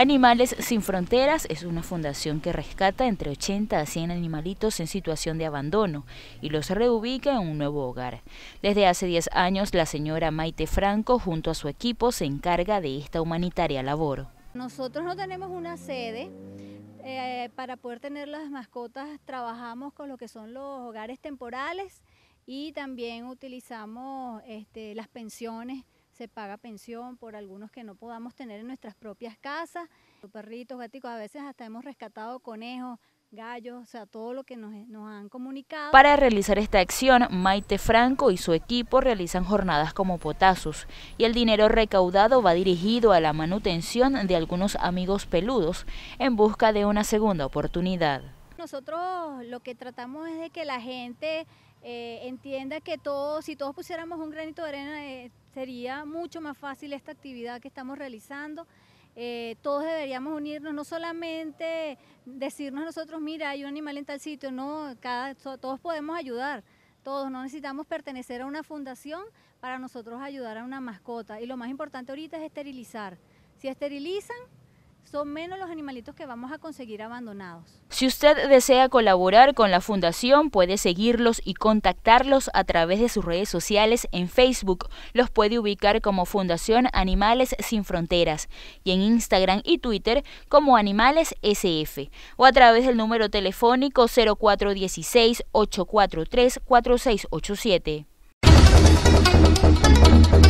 Animales Sin Fronteras es una fundación que rescata entre 80 a 100 animalitos en situación de abandono y los reubica en un nuevo hogar. Desde hace 10 años, la señora Maite Franco junto a su equipo se encarga de esta humanitaria labor. Nosotros no tenemos una sede, eh, para poder tener las mascotas trabajamos con lo que son los hogares temporales y también utilizamos este, las pensiones se paga pensión por algunos que no podamos tener en nuestras propias casas, perritos, gaticos, a veces hasta hemos rescatado conejos, gallos, o sea, todo lo que nos, nos, han comunicado. Para realizar esta acción, Maite Franco y su equipo realizan jornadas como potazos y el dinero recaudado va dirigido a la manutención de algunos amigos peludos en busca de una segunda oportunidad. Nosotros lo que tratamos es de que la gente eh, entienda que todos, si todos pusiéramos un granito de arena, eh, sería mucho más fácil esta actividad que estamos realizando. Eh, todos deberíamos unirnos, no solamente decirnos nosotros, mira, hay un animal en tal sitio, no, todos podemos ayudar, todos, no necesitamos pertenecer a una fundación para nosotros ayudar a una mascota. Y lo más importante ahorita es esterilizar. Si esterilizan, son menos los animalitos que vamos a conseguir abandonados. Si usted desea colaborar con la fundación, puede seguirlos y contactarlos a través de sus redes sociales en Facebook. Los puede ubicar como Fundación Animales Sin Fronteras y en Instagram y Twitter como Animales SF o a través del número telefónico 0416 843 4687.